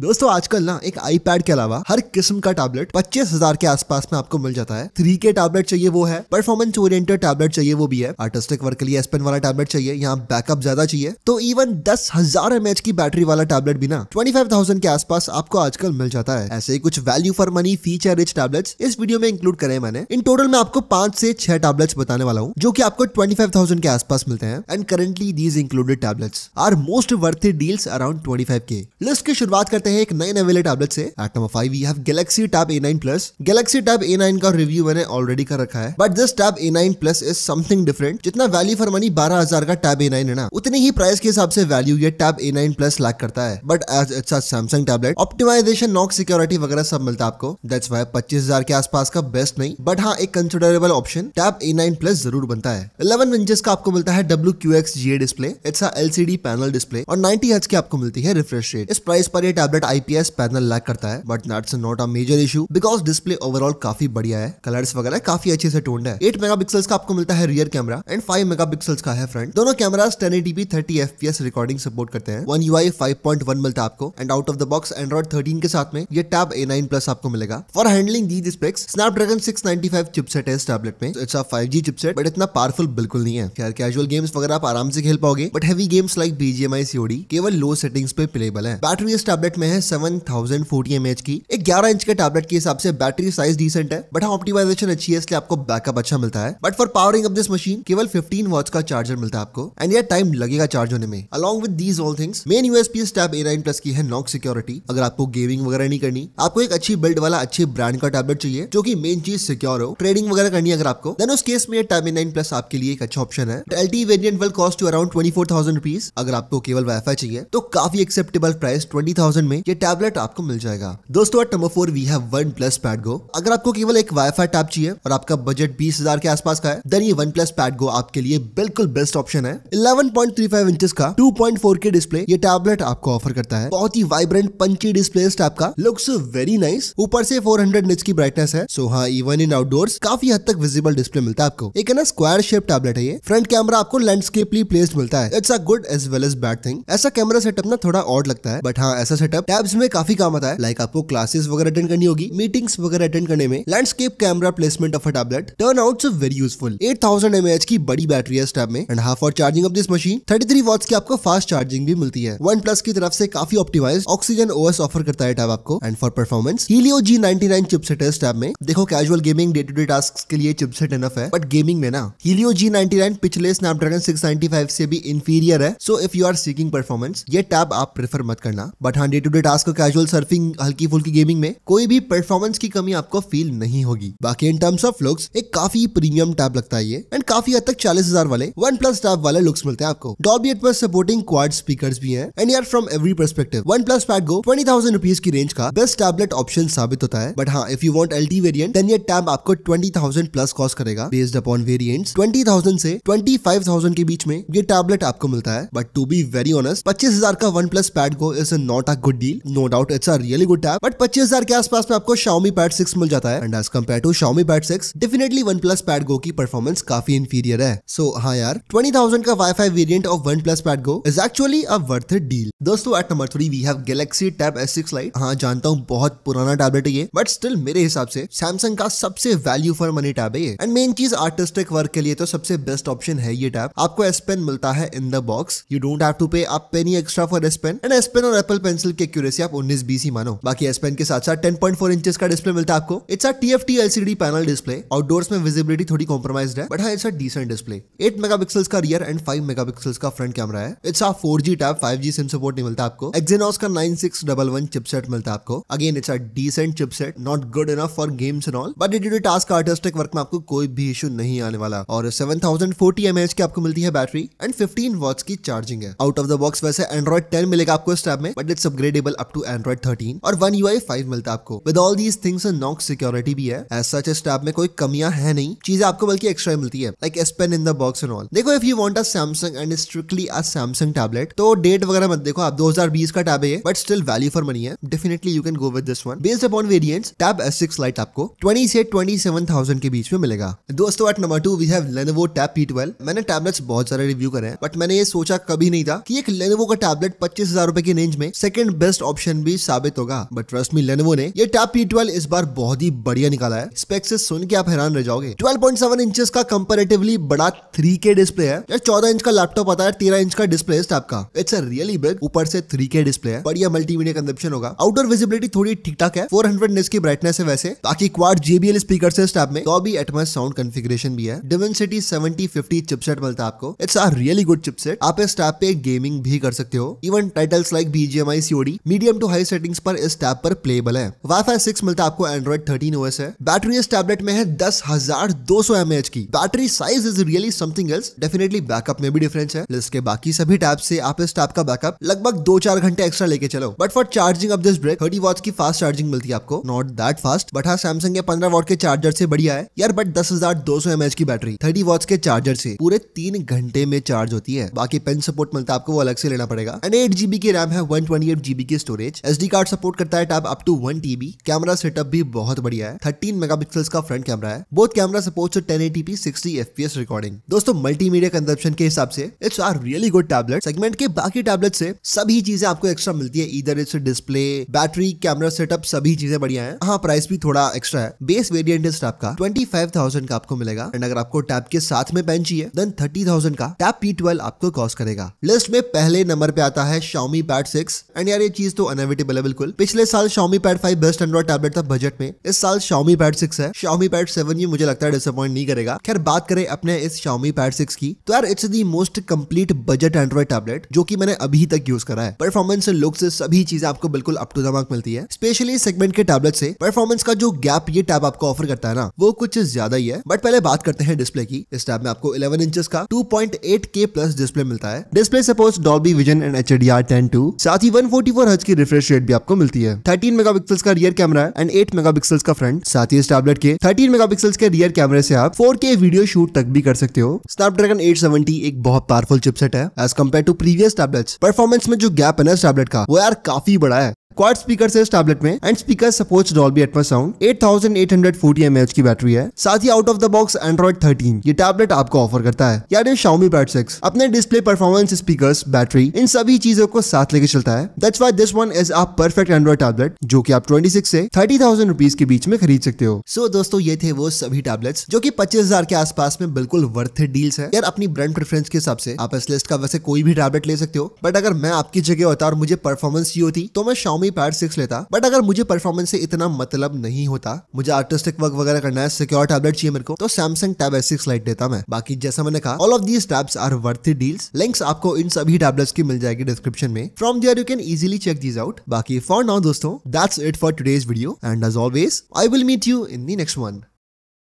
दोस्तों आजकल ना एक आईपैड के अलावा हर किस्म का टैबलेट पच्चीस हजार के आसपास में आपको मिल जाता है थ्री के टैबलेट चाहिए वो है परफॉर्मेंस ओरिएंटेड टैबलेट चाहिए वो भी है आर्टिस्टिक वर्क के लिए एसपेन वाला टैबलेट चाहिए यहाँ बैकअप ज्यादा चाहिए तो इवन दस हजार एम की बैटरी वाला टैबलेट भी ना ट्वेंटी फाइव थाउजेंड के आसपास आपको आजकल मिल जाता है ऐसे ही कुछ value for money feature rich tablet इस वीडियो में इंक्लूड करे मैंने इन टोटल में आपको पांच से छह टैबलेट्स बताने वाला हूँ जो की आपको ट्वेंटी फाइव थाउजेंड के आसपास मिलते हैं and currently these included tablets are most worth deals around twenty five K list की शुरुआत कर करते हैं एक नए नए टैबलेट से at number five you have Galaxy Tab A nine plus Galaxy Tab A nine का रिव्यू मैंने ऑलरेडी कर रखा है but this Tab A nine plus is something different जितना वैल्यू फॉर मनी बारह हजार का टैब ए नाइन है ना उतनी ही प्राइस के हिसाब से वैल्यू ये Tab A nine plus lack करता है but as it's Samsung tablet optimization Knox security वगैरह सब मिलता है आपको दैट्स वाई पच्चीस हजार के आसपास का बेस्ट नहीं बट हाँ एक considerable option Tab A nine plus जरूर बनता है इलेवन इंचेस का आपको मिलता है W Q X G A display it's L C D panel display और नाइनटी हज की आपको मिलती है रिफ्रेश रेट इस प्राइस पर यह tab tablet IPS panel lack करता है but that's not a major issue because display overall काफी बढ़िया है कलर्स वगैरह काफी अच्छे से टोन्ड है एट मेगा का आपको मिलता है rear camera and five mega का है फ्रंट दोनों camera ten P thirty F recording support करते हैं one U I five point one मिलता है आपको and out of the box Android thirteen के साथ में ये टैब ए नाइन प्लस आपको मिलेगा for handling the specs Snapdragon six ninety five chipset है इस टैबलेट में it's five G chipset but इतना पावरफुल बिल्कुल नहीं है यार कैजुअल गेम्स वगैरह आप आराम से खेल पाओगे but heavy games like BGMI COD केवल लो सेटिंग्स पे प्लेबल है बैटरी इस टैबलेट में है seven thousand forty M H की एक ग्यारह इंच के टैबलेट के हिसाब से बैटरी साइज डिसेंट है बट हाँ ऑप्टिमाइजेशन अच्छी है इसलिए आपको बैकअप अच्छा मिलता है but for powering up this machine केवल फिफ्टीन वॉच का चार्जर मिलता है आपको एंड यह टाइम लगेगा चार्ज होने में along with these all things main USP Tab A nine plus की है नॉक सिक्योरिटी अगर आपको गेमिंग वगैरह नहीं करनी आपको एक अच्छी बिल्ड वाला अच्छे ब्रांड का टैबलेट चाहिए जो की मेन चीज सिक्योर हो ट्रेडिंग वगैरह करनी अगर आपको देन उस केस में टैब ए नाइन प्लस आपके लिए एक अच्छा ऑप्शन है L T variant will cost to around twenty four thousand rupees अगर आपको केवल वाईफाई चाहिए तो काफी एक्सेप्टेबल प्राइस ट्वेंटी थाउजेंड में ये टैबलेट आपको मिल जाएगा दोस्तों at number four we have OnePlus Pad Go अगर आपको केवल एक वाईफाई टैब चाहिए और आपका बजट बीस हजार के आसपास का है देन ये वन प्लस पैड गो आपके लिए बिल्कुल बेस्ट ऑप्शन है eleven point three five inch का two point four K display ये टैबलेट आपको ऑफर करता है बहुत ही वाइब्रेंट पंची डिस्प्ले इस टैब का लुक्स वेरी नाइस ऊपर से फोर हंड्रेड निच की ब्राइटनेस है सो हाँ इवन इन आउटडोर्स काफी हद तक विजिबल डिस्प्ले मिलता है आपको एक है ना स्क्वायर शेप टैबलेट है ये फ्रंट कैमरा आपको लैंडस्केपली प्लेस्ड मिलता है it's a good as well as bad thing ऐसा कैमरा सेटअप ना थोड़ा ऑड लगता है बट हाँ ऐसा सेटअप टैब टैब्स में काफी काम आता है लाइक आपको क्लासेस वगैरह अटेंड करनी होगी मीटिंग्स वगैरह अटेंड करने में landscape camera placement of a tablet turn out very useful eight thousand की बड़ी बैटरी है इस टैब में and half for charging of this machine thirty three watts की आपको फास्ट चार्जिंग भी मिलती है वन प्लस की तरफ से काफी ऑप्टिमाइज ऑक्सीजन ओएस ऑफर करता है टैब आपको and for performance Helio G ninety nine chipset है इस टैब में देखो casual gaming day to day task के लिए चिपसेट इनफ है बट गेमिंग में ना हीलियो जी नाइनटी नाइन पिछले स्नैपड्रैगन सिक्स नाइनटी फाइव से भी इन्फीरियर है so if you are seeking performance ये टैब आप प्रेफर मत करना बट हाँ day to day task casual surfing हल्की फुल्की गेमिंग में कोई भी परफॉर्मेंस की कमी आपको फील नहीं होगी बाकी इन टर्म्स ऑफ लुक्स एक काफी प्रीमियम टैब लगता है ये एंड काफी हद तक चालीस हजार वाले वन प्लस टैब वाले लुक्स मिलते हैं आपको Dolby Atmos supporting quad speaker भी है एंड यार from every perspective OnePlus Pad Go twenty thousand rupees की रेंज का बेस्ट टैबलेट ऑप्शन साबित होता है बट हाँ if you want L T variant then ये टैब आपको ट्वेंटी थाउजेंड प्लस कॉस्ट करेगा based upon variant twenty thousand से ट्वेंटी फाइव थाउजेंड के बीच में ये टैबलेट आपको मिलता है but to be very honest पच्चीस हजार का OnePlus Pad Go is not a good deal no doubt it's a really good tab but पच्चीस हजार के आसपास में आपको शाउमी पैड सिक्स मिल जाता है and as compare to Xiaomi Pad six definitely OnePlus Pad Go की परफॉर्मेंस काफी इंफीरियर है सो so, हाँ यार ट्वेंटी थाउजेंड का WiFi variant of OnePlus Pad Go is actually a worth deal दोस्तों at number three we have Galaxy Tab S six Lite हाँ जानता हूँ बहुत पुराना टैबलेट है ये बट स्टिल मेरे हिसाब से सैमसंग का सबसे वैल्यू फॉर मनी टैब है ये एंड मेन चीज आर्टिस्टिक वर्क के लिए तो सबसे बेस्ट ऑप्शन है ये टैब आपको एस पेन मिलता है in the box you don't have to pay आप penny extra for S Pen and S Pen और एप्पल पेंसिल की एक्यूरेसी आप उन्नीस बीस ही मानो बाकी एस पेन के साथ साथ टेन पॉइंट फोर इंचेस का डिस्प्ले मिलता है आपको it's a T F T LCD panel display outdoors में विजिबिलिटी थोड़ी कॉम्प्रोमाइज है बट हाँ it's a decent display eight mega का रियर एंड फाइव मेगा का फ्रंट कैमरा है it's a four G tab five G SIM support नहीं मिलता आपको एक्जेनॉस का nine six double one chipset मिलता है आपको again it's a decent chipset not good enough for games and all but did task artistic work में आपको कोई भी इशू नहीं आने वाला और seven thousand forty M H की आपको मिलती है बैटरी एंड फिफ्टीन वॉट्स की चार्जिंग है आउट ऑफ द बॉक्स वैसे एंड्रॉइड टेन मिलेगा आपको इस टैब में but it's upgrade upgradable up to Android thirteen और वन यू आई फाइव मिलता है आपको with all these things knock security भी है एज सच इस टैप में कोई कमियां है नहीं चीजें आपको बल्कि एक्स्ट्रा मिलती है like S Pen in the box and all देखो if you want a Samsung and strictly a Samsung tablet तो डेट वगैरह मत देखो आप दो हजार बीस का टैब है but still value for money है definitely you can go with this one based upon variant Tab S six Lite आपको ट्वेंटी से ट्वेंटी सेवन थाउजेंड के बीच में मिलेगा दोस्तों at number two we have Lenovo Tab P twelve मैंने tablets बहुत सारे रिव्यू करे हैं बट मैंने ये सोचा कभी नहीं था कि एक लेनोवो का टैबलेट पच्चीस हजार रुपए की रेंज में सेकंड बेस्ट ऑप्शन भी साबित होगा बट ट्रस्ट मी लेनोवो ने ये टैप पी ट्वेल्व इस बार बहुत ही बढ़िया निकाला है स्पेक्स से सुन के आप हैरान रह जाओगे 12.7 इंच का कंपेरेटिवली बड़ा 3K डिस्प्ले है चौदह इंच का लैपटॉप आता है तेरह इंच का डिस्प्ले इस टाइप का इट्स अ रियली बिग ऊपर से 3K डिस्प्ले है बढ़िया मल्टीमीडिया कंजप्शन होगा आउटडोर विजिबिलिटी थोड़ी ठीक ठाक है फोर हंड्रेड की ब्राइटनेस है वैसे बाकी क्वार जीबीएल स्पीकर से टाइप में तो भी एटमस साउंड कन्फिग्रेशन भी है डिमेंसिटी 7050 चिपसेट मिलता है आपको it's a really good chipset आप इस टैप पे गेमिंग भी कर सकते हो even titles like BGMI COD free medium to high settings पर इस टैब पर प्लेबल है वाई फाई सिक्स मिलता है आपको एंड्रॉइड थर्टीन ओएस है बैटरी इस टैबलेट में है दस हजार दो सौ एम एच की battery size is really something else definitely backup में भी डिफरेंस है इसके बाकी सभी टैब से आप इस टैब का बैकअप लगभग दो चार घंटे एक्स्ट्रा लेके चलो but for charging of this break thirty watt की फास्ट चार्जिंग मिलती है आपको नॉट दैट फास्ट बट हाँ सैमसंग के पंद्रह वॉट के चार्जर से बढ़िया है यार बट दस हजार दो सौ एम एच की बैटरी थर्टी वॉट के चार्जर से पूरे तीन घंटे में चार्ज होती है बाकी पेन सपोर्ट मिलता है आपको वो अलग से लेना पड़ेगा एंड एट जीबी की रैम है one twenty eight GB GB की स्टोरेज एसडी कार्ड सपोर्ट करता है tab up to one TB camera setup भी बहुत बढ़िया है थर्टीन मेगापिक्सल्स का फ्रंट कैमरा है both camera support ten eighty eighty P sixty F P S recording दोस्तों मल्टीमीडिया कंजप्शन के हिसाब से it's are really good tablet segment के बाकी टैबलेट से सभी चीजें आपको एक्स्ट्रा मिलती है इधर it's display battery camera setup सभी चीजें बढ़िया है हाँ प्राइस भी थोड़ा एक्स्ट्रा है बेस वेरियंट इस टैप का ट्वेंटी फाइव थाउजेंड का आपको मिलेगा एंड अगर आपको टैब के साथ में पेन चाहिए देन थर्टी थाउजेंड का टैब पी ट्वेल्व आपको कॉस्ट करेगा लिस्ट में पहले नंबर पे आता है शाउमी पैड सिक्स एंड यार ये एक चीज तो अनविटेबल है बिल्कुल पिछले साल Xiaomi Pad five best Android tablet था बजट में इस साल शॉमी पैड सिक्स है शॉमी पैड सेवन ये मुझे लगता है डिसअपॉइंट नहीं करेगा खैर बात करें अपने इस शॉमी पैड सिक्स की तो यार it's the most complete budget Android tablet जो की मैंने अभी तक यूज करा है परफॉर्मेंस से लुक से सभी चीजें आपको बिल्कुल अप टू दमाक मिलती है स्पेशली सेगमेंट के टैबलेट से परफॉर्मेंस का जो गैप ये टैब आपको ऑफर करता है ना वो कुछ ज्यादा ही है बट पहले बात करते हैं डिस्प्ले की इस टैब में आपको इलेवन इंचेस का two point eight K plus display मिलता है display support Dolby Vision and H D R ten too साथ ही 144 फोर हज की रिफ्रेश रेट भी आपको मिलती है थर्टीन पिक्सल्स का रियर कैमरा है एंड एट मेगा का फ्रंट साथ ही इस टैबलेट के थर्टीन पिक्सल्स के रियर कैमरे से आप के वीडियो शूट तक भी कर सकते हो स्नैपड्रैगन सेवेंटी एक बहुत पावरफुल चिपसेट है as compare to previous tablet performance में जो गैप है ना इस टैबलेट का वो यार काफी बड़ा है क्वार स्पीकर है इस टैबलेट में and speaker supports Dolby Atmos sound eight eight thousand hundred forty M H की बैटरी है साथ ही out of the box Android thirteen ये टैबलेट आपको ऑफर करता है यार ये शाउमी पैट सिक्स अपने डिस्प्ले परफॉर्मेंस स्पीकर बैटरी इन सभी चीजों को साथ लेके चलता है that why this one is a perfect Android tablet जो की आप ट्वेंटी सिक्स से थर्टी थाउजेंड रुपीज के बीच में खरीद सकते हो सो so, दोस्तों ये थे वो सभी टैबलेट्स जो की पच्चीस हजार के आसपास में बिल्कुल वर्थ डील्स है यार अपनी ब्रांड प्रेफरेंस के हिसाब से आप इस लिस्ट का वैसे कोई भी टैबलेट ले सकते हो बट अगर मैं आपकी जगह होता और मुझे परफॉर्मेंस चाहिए होती तो मैं शाउमी भी पैड सिक्स लेता बट अगर मुझे परफॉर्मेंस से इतना मतलब नहीं होता मुझे आर्टिस्टिक वर्क वगैरह करना है सिक्योर टैबलेट चाहिए मेरे को तो Samsung Tab S six Lite देता मैं बाकी जैसा मैंने कहा all of these tabs are worth deals links आपको इन सभी टैबलेट्स की मिल जाएगी डिस्क्रिप्शन में from there you can easily check these out बाकी फॉर नाउ दोस्तों that's it for today's video and as always I will meet you in the next one